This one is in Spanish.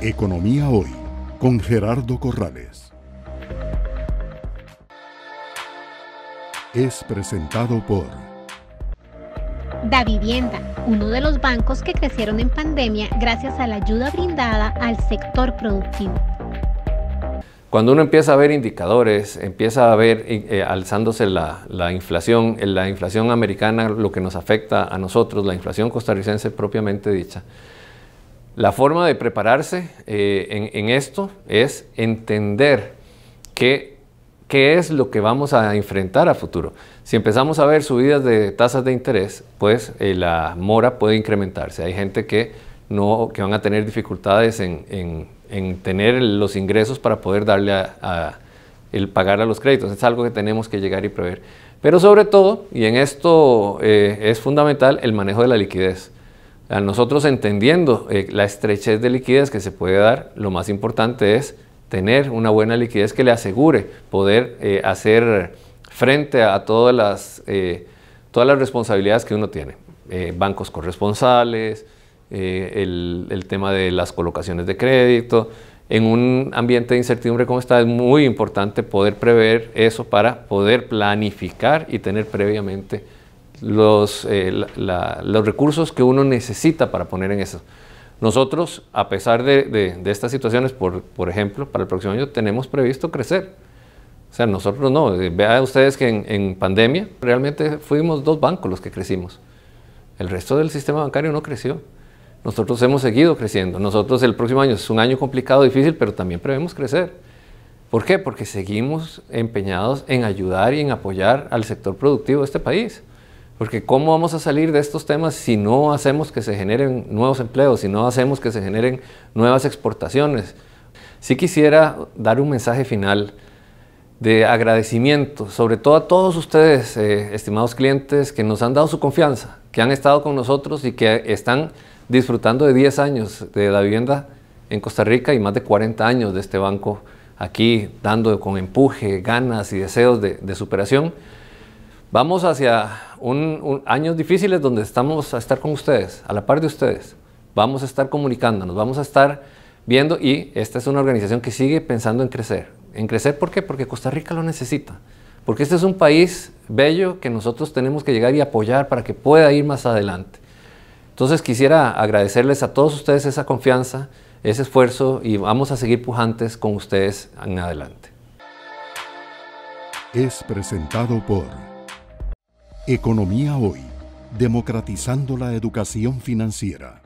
Economía Hoy con Gerardo Corrales. Es presentado por Da Vivienda, uno de los bancos que crecieron en pandemia gracias a la ayuda brindada al sector productivo. Cuando uno empieza a ver indicadores, empieza a ver eh, eh, alzándose la, la, inflación, eh, la inflación americana, lo que nos afecta a nosotros, la inflación costarricense propiamente dicha, la forma de prepararse eh, en, esto es entender qué, qué es lo que vamos a enfrentar a futuro. Si empezamos a ver subidas de tasas de interés, pues eh, la mora puede incrementarse. Hay gente que, no, que van a tener dificultades en, tener los ingresos para poder darle a, el pagar a los créditos. Es algo que tenemos que llegar y prever. Pero sobre todo, y en esto eh, es fundamental, el manejo de la liquidez. A nosotros entendiendo eh, la estrechez de liquidez que se puede dar, lo más importante es tener una buena liquidez que le asegure poder eh, hacer frente a todas las, eh, todas las responsabilidades que uno tiene. bancos corresponsales, el, el tema de las colocaciones de crédito, en un ambiente de incertidumbre como está es muy importante poder prever eso para poder planificar y tener previamente los, eh, los recursos que uno necesita para poner en eso. Nosotros, a pesar de, de, estas situaciones, por, por, ejemplo, para el próximo año tenemos previsto crecer. O sea, nosotros no. Eh, Vean ustedes que en, en, pandemia realmente fuimos dos bancos los que crecimos. El resto del sistema bancario no creció. Nosotros hemos seguido creciendo. Nosotros el próximo año es un año complicado, difícil, pero también prevemos crecer. ¿Por qué? Porque seguimos empeñados en ayudar y en apoyar al sector productivo de este país. Porque ¿cómo vamos a salir de estos temas si no hacemos que se generen nuevos empleos, si no hacemos que se generen nuevas exportaciones? Sí quisiera dar un mensaje final de agradecimiento, sobre todo a todos ustedes, eh, estimados clientes, que nos han dado su confianza, que han estado con nosotros y que están disfrutando de 10 años de la vivienda en Costa Rica y más de 40 años de este banco aquí, dando con empuje, ganas y deseos de superación. Vamos hacia un, años difíciles donde estamos a estar con ustedes, a la par de ustedes. Vamos a estar comunicándonos, vamos a estar viendo y esta es una organización que sigue pensando en crecer. ¿En crecer por qué? Porque Costa Rica lo necesita. Porque este es un país bello que nosotros tenemos que llegar y apoyar para que pueda ir más adelante. Entonces quisiera agradecerles a todos ustedes esa confianza, ese esfuerzo y vamos a seguir pujantes con ustedes en adelante. Es presentado por Economía Hoy, democratizando la educación financiera.